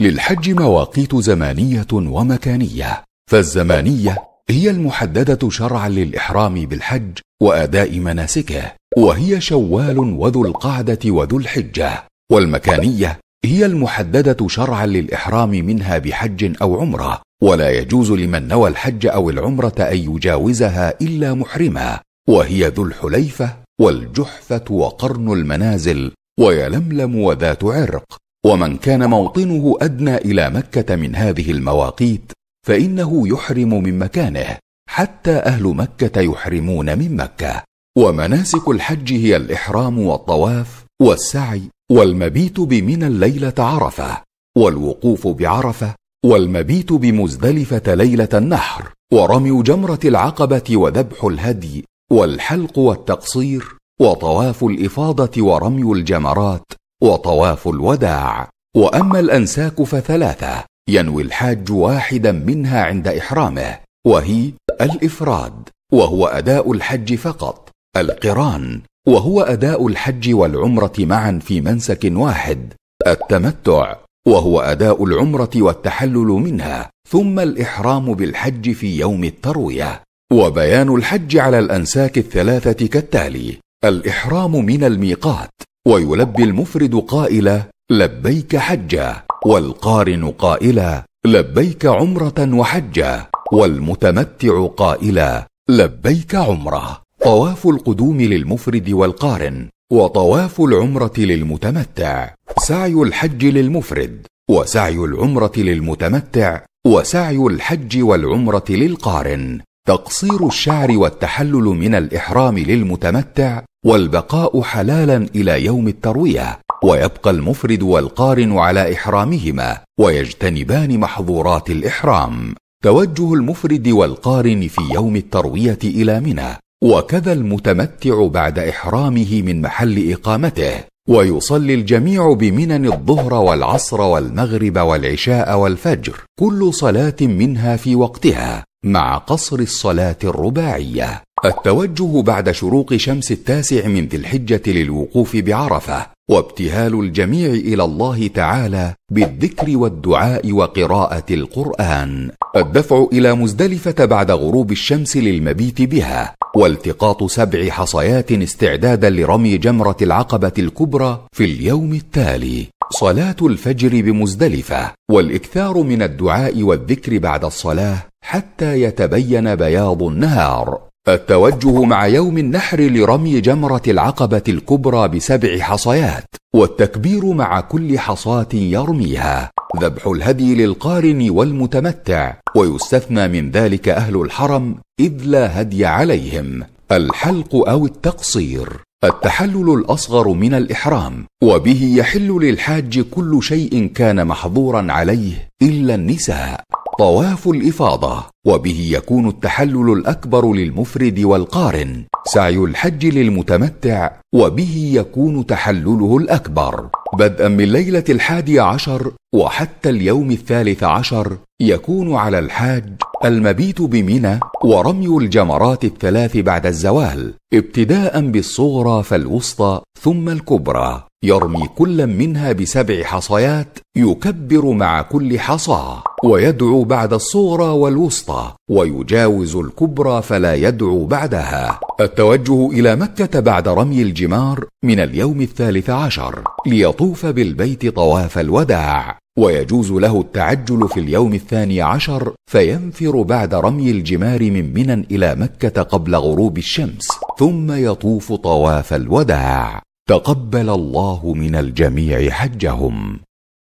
للحج مواقيت زمانيه ومكانيه فالزمانيه هي المحدده شرعا للاحرام بالحج واداء مناسكه وهي شوال وذو القعده وذو الحجه والمكانيه هي المحدده شرعا للاحرام منها بحج او عمره ولا يجوز لمن نوى الحج او العمره ان يجاوزها الا محرما وهي ذو الحليفه والجحفه وقرن المنازل ويلملم وذات عرق ومن كان موطنه ادنى الى مكه من هذه المواقيت فانه يحرم من مكانه حتى اهل مكه يحرمون من مكه ومناسك الحج هي الاحرام والطواف والسعي والمبيت بمنى الليله عرفه والوقوف بعرفه والمبيت بمزدلفه ليله النحر ورمي جمره العقبه وذبح الهدي والحلق والتقصير وطواف الافاضه ورمي الجمرات وطواف الوداع واما الانساك فثلاثه ينوي الحاج واحدا منها عند احرامه وهي الافراد وهو اداء الحج فقط القران وهو اداء الحج والعمره معا في منسك واحد التمتع وهو اداء العمره والتحلل منها ثم الاحرام بالحج في يوم الترويه وبيان الحج على الانساك الثلاثه كالتالي الاحرام من الميقات ويلبي المفرد قائلا لبيك حجه والقارن قائلا لبيك عمره وحجه والمتمتع قائلا لبيك عمره طواف القدوم للمفرد والقارن وطواف العمره للمتمتع سعي الحج للمفرد وسعي العمره للمتمتع وسعي الحج والعمره للقارن تقصير الشعر والتحلل من الاحرام للمتمتع والبقاء حلالا الى يوم الترويه ويبقى المفرد والقارن على احرامهما ويجتنبان محظورات الاحرام توجه المفرد والقارن في يوم الترويه الى منى وكذا المتمتع بعد احرامه من محل اقامته ويصلي الجميع بمنن الظهر والعصر والمغرب والعشاء والفجر كل صلاه منها في وقتها مع قصر الصلاه الرباعيه التوجه بعد شروق شمس التاسع من ذي الحجة للوقوف بعرفة، وابتهال الجميع إلى الله تعالى بالذكر والدعاء وقراءة القرآن. الدفع إلى مزدلفة بعد غروب الشمس للمبيت بها، والتقاط سبع حصيات استعدادا لرمي جمرة العقبة الكبرى في اليوم التالي. صلاة الفجر بمزدلفة، والإكثار من الدعاء والذكر بعد الصلاة حتى يتبين بياض النهار. التوجه مع يوم النحر لرمي جمرة العقبة الكبرى بسبع حصيات، والتكبير مع كل حصاة يرميها، ذبح الهدي للقارن والمتمتع، ويستثنى من ذلك أهل الحرم إذ لا هدي عليهم، الحلق أو التقصير، التحلل الأصغر من الإحرام، وبه يحل للحاج كل شيء كان محظورا عليه إلا النساء، طواف الإفاضة وبه يكون التحلل الاكبر للمفرد والقارن سعي الحج للمتمتع وبه يكون تحلله الاكبر بدءا من ليله الحادي عشر وحتى اليوم الثالث عشر يكون على الحاج المبيت بمنى ورمي الجمرات الثلاث بعد الزوال ابتداء بالصغرى فالوسطى ثم الكبرى يرمي كلا منها بسبع حصيات يكبر مع كل حصاه ويدعو بعد الصغرى والوسطى الوسطى ويجاوز الكبرى فلا يدعو بعدها التوجه الى مكه بعد رمي الجمار من اليوم الثالث عشر ليطوف بالبيت طواف الوداع ويجوز له التعجل في اليوم الثاني عشر فينفر بعد رمي الجمار من منى الى مكه قبل غروب الشمس ثم يطوف طواف الوداع تقبل الله من الجميع حجهم